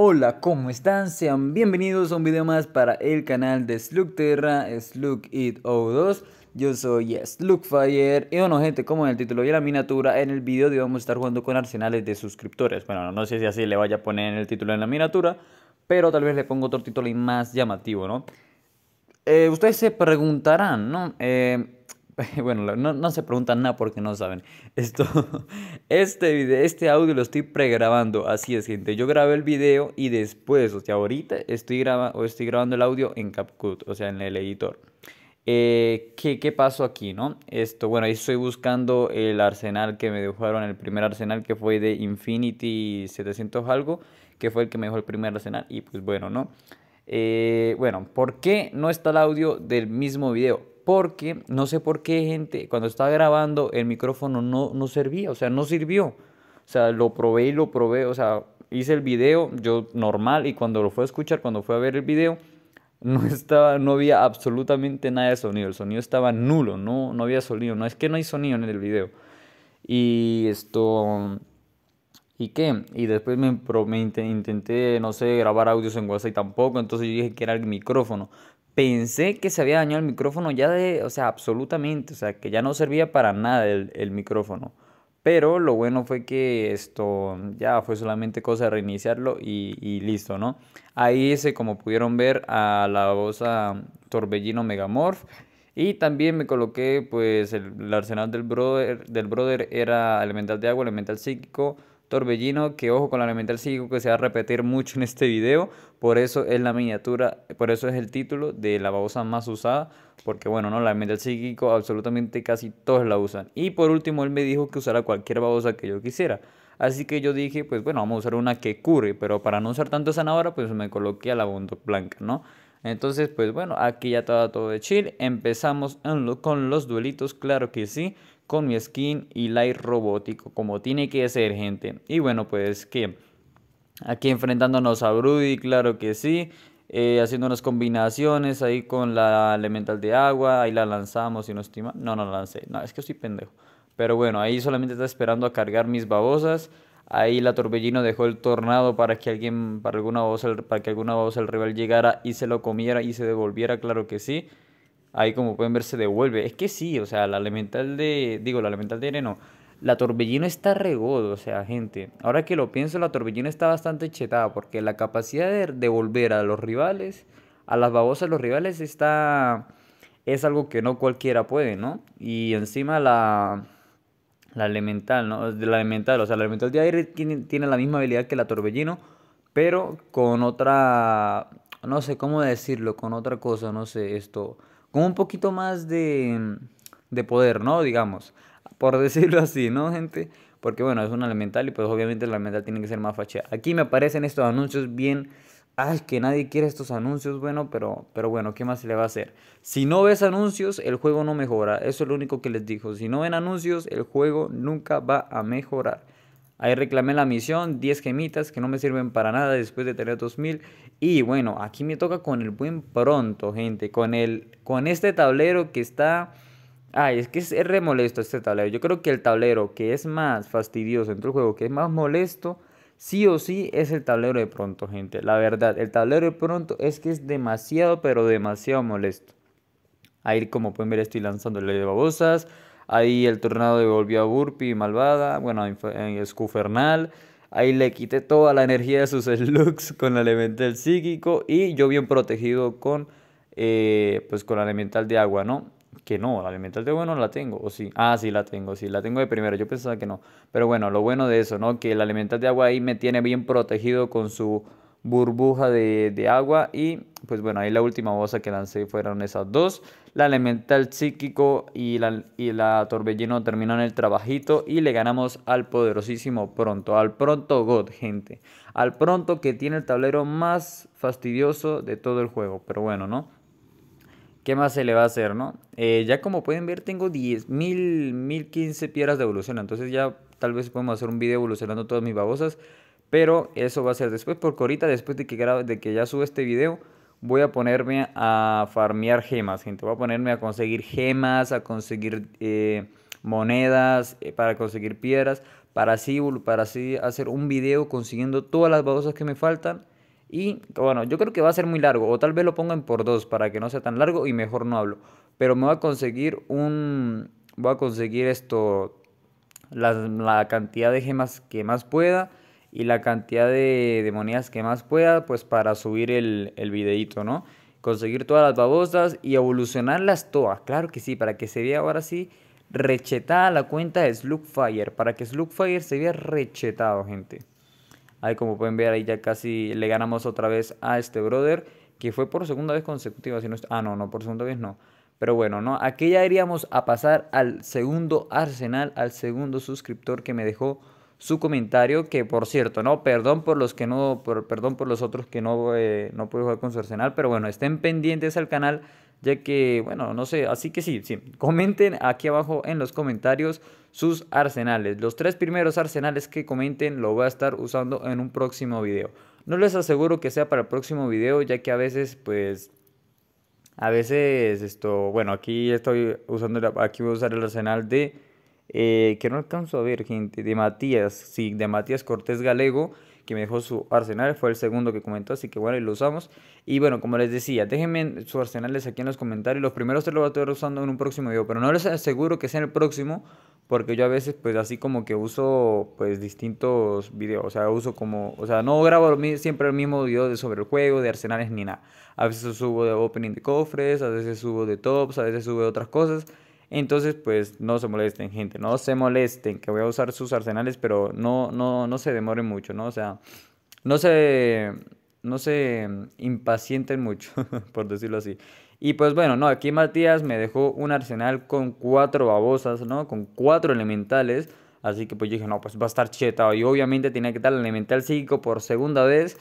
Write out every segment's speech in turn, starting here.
Hola, ¿cómo están? Sean bienvenidos a un video más para el canal de Slugterra, Slugit O2. Yo soy Slugfire y bueno gente, como en el título y en la miniatura, en el video de hoy vamos a estar jugando con arsenales de suscriptores. Bueno, no sé si así le vaya a poner en el título en la miniatura, pero tal vez le pongo otro título más llamativo, ¿no? Eh, ustedes se preguntarán, ¿no? Eh, bueno, no, se preguntan nada porque no saben. Esto, este, video, este audio lo estoy pregrabando. Así es, gente. Yo grabé el video y después, o sea, ahorita estoy, estoy grabando el audio en CapCut, o sea, en el editor. Eh, ¿qué, ¿Qué pasó aquí, no? Esto, bueno, ahí estoy buscando el arsenal que me dejaron, el primer arsenal que fue de Infinity 700 algo, que fue el que me dejó el primer arsenal. Y pues bueno, ¿no? Eh, bueno, ¿por qué no está el audio del mismo video? porque no sé por qué gente, cuando estaba grabando el micrófono no, no servía, o sea, no sirvió. O sea, lo probé y lo probé, o sea, hice el video yo normal y cuando lo fue a escuchar, cuando fue a ver el video, no estaba, no había absolutamente nada de sonido, el sonido estaba nulo, no, no había sonido, no es que no hay sonido en el video. Y esto, ¿y qué? Y después me, me intenté, no sé, grabar audios en WhatsApp tampoco, entonces yo dije que era el micrófono, pensé que se había dañado el micrófono ya de, o sea, absolutamente, o sea, que ya no servía para nada el, el, micrófono. Pero lo bueno fue que esto ya fue solamente cosa de reiniciarlo y, y listo, ¿no? Ahí hice, como pudieron ver, a la voz a Torbellino Megamorph. Y también me coloqué, pues, el, el arsenal del brother, del brother era elemental de agua, elemental psíquico, torbellino que ojo con la elemental psíquico que se va a repetir mucho en este video, por eso es la miniatura, por eso es el título de la babosa más usada, porque bueno, no, la elemental psíquico absolutamente casi todos la usan. Y por último él me dijo que usara cualquier babosa que yo quisiera. Así que yo dije, pues bueno, vamos a usar una que cure, pero para no usar tanto zanahora, pues me coloqué a la bondo blanca, ¿no? Entonces, pues bueno, aquí ya estaba todo de chill. Empezamos con los duelitos, claro que sí, con mi skin y light robótico, como tiene que ser, gente. Y bueno, pues que aquí enfrentándonos a brudy claro que sí. Eh, haciendo unas combinaciones ahí con la elemental de agua, ahí la lanzamos y no estima. No, no la lancé, no, es que estoy pendejo. Pero bueno, ahí solamente está esperando a cargar mis babosas. Ahí la Torbellino dejó el tornado para que alguien, para alguna babosa para que alguna voz el rival llegara y se lo comiera y se devolviera, claro que sí. Ahí como pueden ver se devuelve. Es que sí, o sea, la elemental de, digo, la elemental de no. la Torbellino está regodo, o sea, gente. Ahora que lo pienso, la Torbellino está bastante chetada porque la capacidad de devolver a los rivales, a las babosas de los rivales está es algo que no cualquiera puede, ¿no? Y encima la la elemental, ¿no? De La elemental, o sea, la elemental de aire tiene, la misma habilidad que la torbellino, pero con otra, no sé cómo decirlo, con otra cosa, no sé, esto, con un poquito más de, poder, ¿no? Digamos, por decirlo así, ¿no, gente? Porque bueno, es una elemental y pues obviamente la elemental tiene que ser más fachada. Aquí me aparecen estos anuncios bien ay, que nadie quiere estos anuncios, bueno, pero, pero bueno, ¿qué más se le va a hacer? Si no ves anuncios, el juego no mejora. Eso es lo único que les digo. Si no ven anuncios, el juego nunca va a mejorar. Ahí reclamé la misión, 10 gemitas que no me sirven para nada después de tener 2000. Y bueno, aquí me toca con el buen pronto, gente. Con, el, con este tablero que está... Ay, es que es, re molesto este tablero. Yo creo que el tablero que es más fastidioso dentro del juego, que es más molesto sí o sí es el tablero de pronto, gente. La verdad, el tablero de pronto es que es demasiado, pero demasiado molesto. Ahí, como pueden ver, estoy lanzándole de babosas. Ahí el tornado devolvió a Burpee, malvada. Bueno, en escufernal. Ahí le quité toda la energía de sus slugs con el elemental psíquico. Y yo bien protegido con, eh, pues con el elemental de agua, ¿no? que no, la elemental de bueno la tengo, o sí, ah, sí la tengo, sí, la tengo de primero, yo pensaba que no, pero bueno, lo bueno de eso, ¿no? Que la elemental de agua ahí me tiene bien protegido con su burbuja de, agua y pues bueno, ahí la última bolsa que lancé fueron esas dos, la elemental psíquico y la, y la torbellino terminan el trabajito y le ganamos al poderosísimo pronto, al pronto God, gente, al pronto que tiene el tablero más fastidioso de todo el juego, pero bueno, ¿no? ¿Qué más se le va a hacer, no? Eh, ya como pueden ver, tengo 10.000, 1000, 1015 piedras de evolución. Entonces ya tal vez podemos hacer un video evolucionando todas mis babosas. Pero eso va a ser después, porque ahorita, después de que, de que ya suba este video, voy a ponerme a farmear gemas, gente. Voy a ponerme a conseguir gemas, a conseguir eh, monedas, eh, para conseguir piedras, para así, para así hacer un video consiguiendo todas las babosas que me faltan y bueno, yo creo que va a ser muy largo, o tal vez lo pongan por dos para que no sea tan largo y mejor no hablo. Pero me voy a conseguir un. Voy a conseguir esto. La, cantidad de gemas que más pueda y la cantidad de, monedas que más pueda, pues para subir el, el videito, ¿no? Conseguir todas las babosas y evolucionarlas todas, claro que sí, para que se vea ahora sí rechetada la cuenta de Slugfire, para que Slugfire se vea rechetado, gente. Ahí como pueden ver, ahí ya casi le ganamos otra vez a este brother, que fue por segunda vez consecutiva. Si no, ah, no, no, por segunda vez no. Pero bueno, ¿no? Aquí ya iríamos a pasar al segundo arsenal, al segundo suscriptor que me dejó su comentario, que por cierto, ¿no? Perdón por los que no, por, perdón por los otros que no, eh, no pude jugar con su arsenal, pero bueno, estén pendientes al canal, ya que, bueno, no sé, así que sí, sí, comenten aquí abajo en los comentarios sus arsenales. Los tres primeros arsenales que comenten lo voy a estar usando en un próximo video. No les aseguro que sea para el próximo video, ya que a veces, pues, a veces esto, bueno, aquí estoy usando, aquí voy a usar el arsenal de, eh, que no alcanzo a ver, gente, de Matías, sí, de Matías Cortés Galego, que me dejó su arsenal, fue el segundo que comentó, así que bueno, y lo usamos. Y bueno, como les decía, déjenme sus arsenales aquí en los comentarios, los primeros te los voy a estar usando en un próximo video, pero no les aseguro que sea en el próximo, porque yo a veces pues así como que uso pues distintos videos, o sea, uso como, o sea, no grabo siempre el mismo video de sobre el juego, de arsenales ni nada. A veces subo de opening de cofres, a veces subo de tops, a veces subo de otras cosas. Entonces, pues no se molesten, gente, no se molesten, que voy a usar sus arsenales, pero no no no se demoren mucho, ¿no? O sea, no se no se mm, impacienten mucho, por decirlo así. Y pues bueno, no, aquí Matías me dejó un arsenal con cuatro babosas, ¿no? Con cuatro elementales. Así que pues yo dije, no, pues va a estar cheta. Y obviamente tiene que dar el elemental psíquico por segunda vez.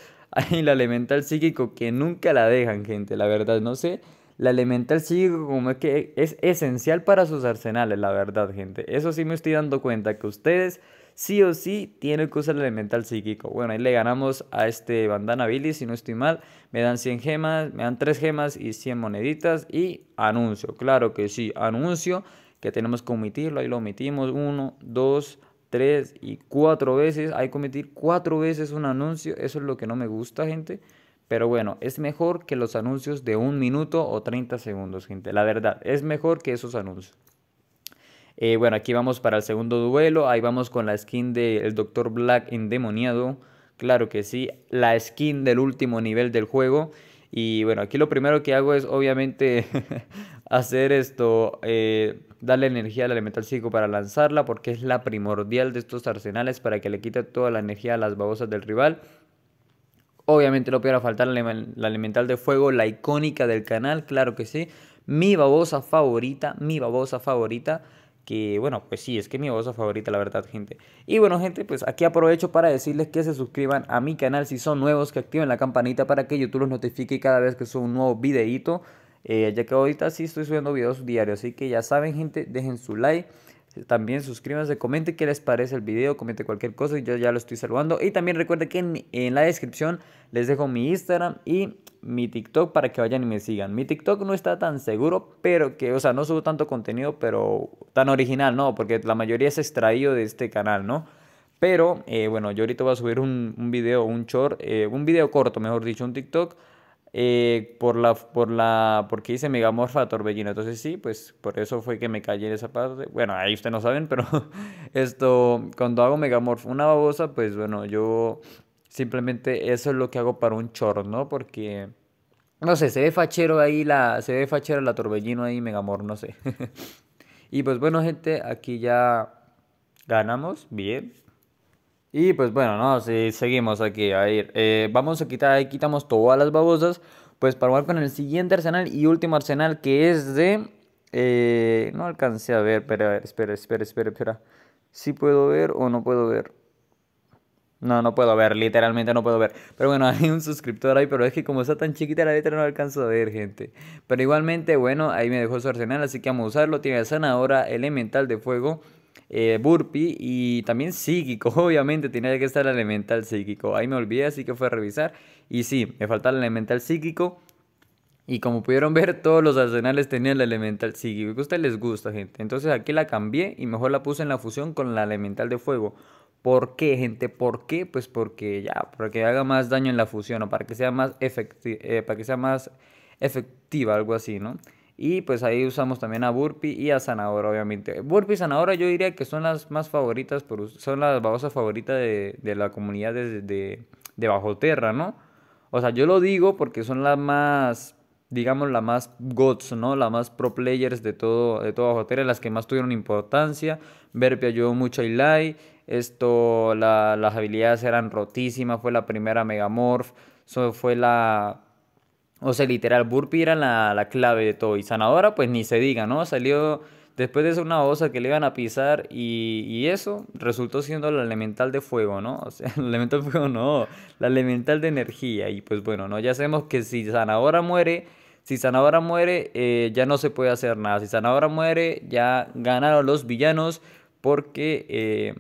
Y la elemental psíquico que nunca la dejan, gente. La verdad, no sé. La elemental psíquico como es que es esencial para sus arsenales, la verdad, gente. Eso sí me estoy dando cuenta, que ustedes sí o sí tiene que usar el elemental psíquico. Bueno, ahí le ganamos a este bandana Billy, si no estoy mal. Me dan 100 gemas, me dan 3 gemas y 100 moneditas y anuncio. Claro que sí, anuncio que tenemos que omitirlo. Ahí lo omitimos 1, 2, 3 y 4 veces. Hay que omitir 4 veces un anuncio. Eso es lo que no me gusta, gente. Pero bueno, es mejor que los anuncios de un minuto o 30 segundos, gente. La verdad, es mejor que esos anuncios. Eh, bueno, aquí vamos para el segundo duelo. Ahí vamos con la skin del Doctor Dr. Black endemoniado. Claro que sí. La skin del último nivel del juego. Y bueno, aquí lo primero que hago es obviamente hacer esto, eh, darle energía al elemental psíquico para lanzarla, porque es la primordial de estos arsenales para que le quite toda la energía a las babosas del rival. Obviamente no pudiera faltar la elemental de fuego, la icónica del canal, claro que sí. Mi babosa favorita, mi babosa favorita que bueno, pues sí, es que mi voz favorita, la verdad, gente. Y bueno, gente, pues aquí aprovecho para decirles que se suscriban a mi canal si son nuevos, que activen la campanita para que YouTube los notifique cada vez que subo un nuevo videíto. Eh, ya que ahorita sí estoy subiendo videos diarios, así que ya saben, gente, dejen su like también suscríbanse, comente qué les parece el video, comente cualquier cosa, y yo ya lo estoy saludando. Y también recuerden que en, la descripción les dejo mi Instagram y mi TikTok para que vayan y me sigan. Mi TikTok no está tan seguro, pero que, o sea, no subo tanto contenido, pero tan original, no, porque la mayoría es extraído de este canal, ¿no? Pero eh, bueno, yo ahorita voy a subir un, un video, un short, eh, un video corto, mejor dicho, un TikTok eh, por la, por la, porque hice megamorfa torbellino. Entonces sí, pues por eso fue que me callé en esa parte. Bueno, ahí ustedes no saben, pero esto, cuando hago megamorfa, una babosa, pues bueno, yo simplemente eso es lo que hago para un chor ¿no? Porque, no sé, se ve fachero ahí la, se ve fachero la torbellino ahí, megamor, no sé. y pues bueno, gente, aquí ya ganamos, bien. Y pues bueno, no, si seguimos aquí, a ir. Eh, vamos a quitar, ahí quitamos todas las babosas. Pues para jugar con el siguiente arsenal y último arsenal que es de... Eh, no alcancé a ver, pero espera, espera, espera, espera. Si puedo ver o no puedo ver. No, no puedo ver, literalmente no puedo ver. Pero bueno, hay un suscriptor ahí, pero es que como está tan chiquita la letra no alcanzo a ver, gente. Pero igualmente, bueno, ahí me dejó su arsenal, así que vamos a usarlo. Tiene sanadora elemental de fuego, eh, burpee y también psíquico. Obviamente tenía que estar el elemental psíquico. Ahí me olvidé, así que fue a revisar. Y sí, me falta el elemental psíquico. Y como pudieron ver, todos los arsenales tenían el elemental psíquico. Que a ustedes les gusta, gente. Entonces aquí la cambié y mejor la puse en la fusión con la elemental de fuego. ¿Por qué, gente? ¿Por qué? Pues porque ya, para que haga más daño en la fusión o para que sea más, eh, para que sea más efectiva, algo así, ¿no? Y pues ahí usamos también a Burpee y a Zanahora, obviamente. Burpee y Zanahora yo diría que son las más favoritas, por, son las babosas favoritas de, la comunidad de, de, Bajo ¿no? O sea, yo lo digo porque son las más, digamos, las más gods, ¿no? Las más pro players de todo, de todo Bajo las que más tuvieron importancia. Burpee ayudó mucho a Ilai, Esto, las habilidades eran rotísimas, fue la primera Megamorph, fue la o sea, literal, burpee era la, clave de todo. Y sanadora, pues ni se diga, ¿no? Salió después de eso una babosa que le iban a pisar y, eso resultó siendo la elemental de fuego, ¿no? O sea, la elemental de fuego no, la elemental de energía. Y pues bueno, ¿no? Ya sabemos que si sanadora muere, si sanadora muere, eh, ya no se puede hacer nada. Si sanadora muere, ya ganaron los villanos porque... Eh,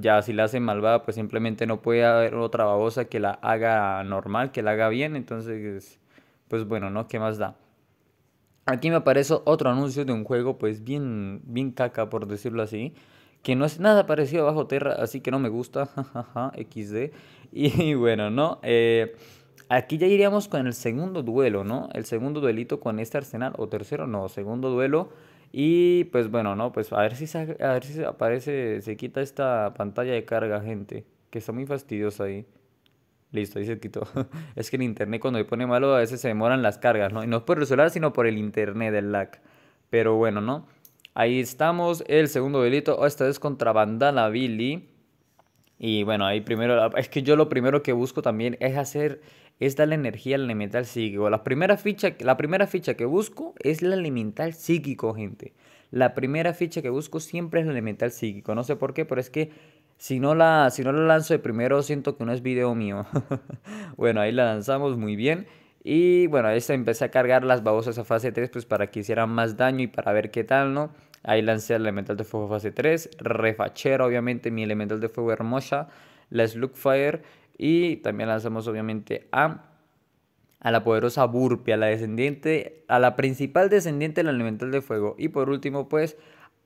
ya si la hacen malvada, pues simplemente no puede haber otra babosa que la haga normal, que la haga bien. Entonces, pues bueno, ¿no? ¿Qué más da? Aquí me aparece otro anuncio de un juego, pues bien, bien caca, por decirlo así. Que no es nada parecido a Bajo Tierra, así que no me gusta. Jajaja, XD. Y bueno, ¿no? Eh, aquí ya iríamos con el segundo duelo, ¿no? El segundo duelito con este Arsenal, o tercero, no, segundo duelo. Y pues bueno, ¿no? Pues a ver si, a ver si aparece, se quita esta pantalla de carga, gente. Que está muy fastidiosa ahí. Listo, ahí se quitó. es que en internet cuando se pone malo a veces se demoran las cargas, ¿no? Y no es por el celular, sino por el internet, del lag. Pero bueno, ¿no? Ahí estamos. El segundo delito, oh, esta vez contra la Billy. Y bueno, ahí primero, es que yo lo primero que busco también es hacer, es darle energía al elemental psíquico. La primera ficha, la primera ficha que busco es el elemental psíquico, gente. La primera ficha que busco siempre es el elemental psíquico. No sé por qué, pero es que si no, la, si no lanzo de primero, siento que no es video mío. bueno, ahí la lanzamos muy bien. Y bueno, ahí empecé a cargar las babosas a fase 3 pues para que hicieran más daño y para ver qué tal, ¿no? Ahí lancé el elemental de fuego fase 3, Refachero, obviamente mi elemental de fuego hermosa, la Slugfire y también lanzamos obviamente a a la poderosa Burpia, a la descendiente, a la principal descendiente del elemental de fuego y por último pues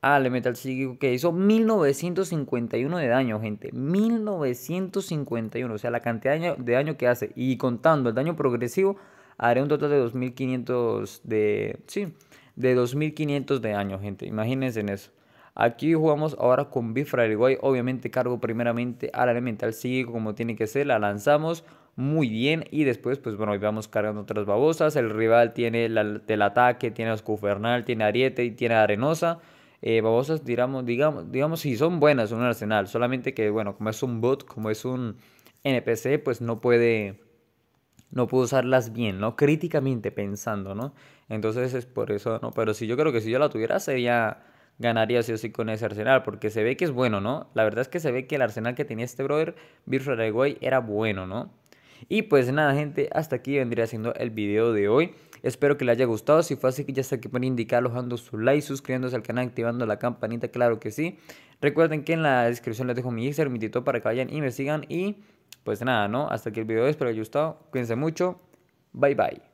Ah, al elemental Psíquico que hizo 1951 de daño, gente. 1951, o sea, la cantidad de daño, que hace. Y contando el daño progresivo, haré un total de 2500 de. Sí, de 2500 de daño, gente. Imagínense en eso. Aquí jugamos ahora con Bifra del Guay. Obviamente cargo primeramente al elemental psíquico como tiene que ser. La lanzamos muy bien. Y después, pues bueno, vamos cargando otras babosas. El rival tiene el ataque, tiene a Scufernal, tiene Ariete y tiene Arenosa eh, babosas, digamos, digamos, digamos, si son buenas en un arsenal, solamente que, bueno, como es un bot, como es un NPC, pues no puede, no puede usarlas bien, ¿no? Críticamente pensando, ¿no? Entonces es por eso, ¿no? Pero si yo creo que si yo la tuviera sería, ganaría sí o sí con ese arsenal, porque se ve que es bueno, ¿no? La verdad es que se ve que el arsenal que tenía este brother, Virtual era bueno, ¿no? Y pues nada gente, hasta aquí vendría siendo el video de hoy. Espero que les haya gustado. Si fue así, ya está aquí pueden indicarlo dejando su like, suscribiéndose al canal, activando la campanita, claro que sí. Recuerden que en la descripción les dejo mi Instagram, mi TikTok para que vayan y me sigan. Y pues nada, ¿no? Hasta aquí el video. Espero que les haya gustado. Cuídense mucho. Bye bye.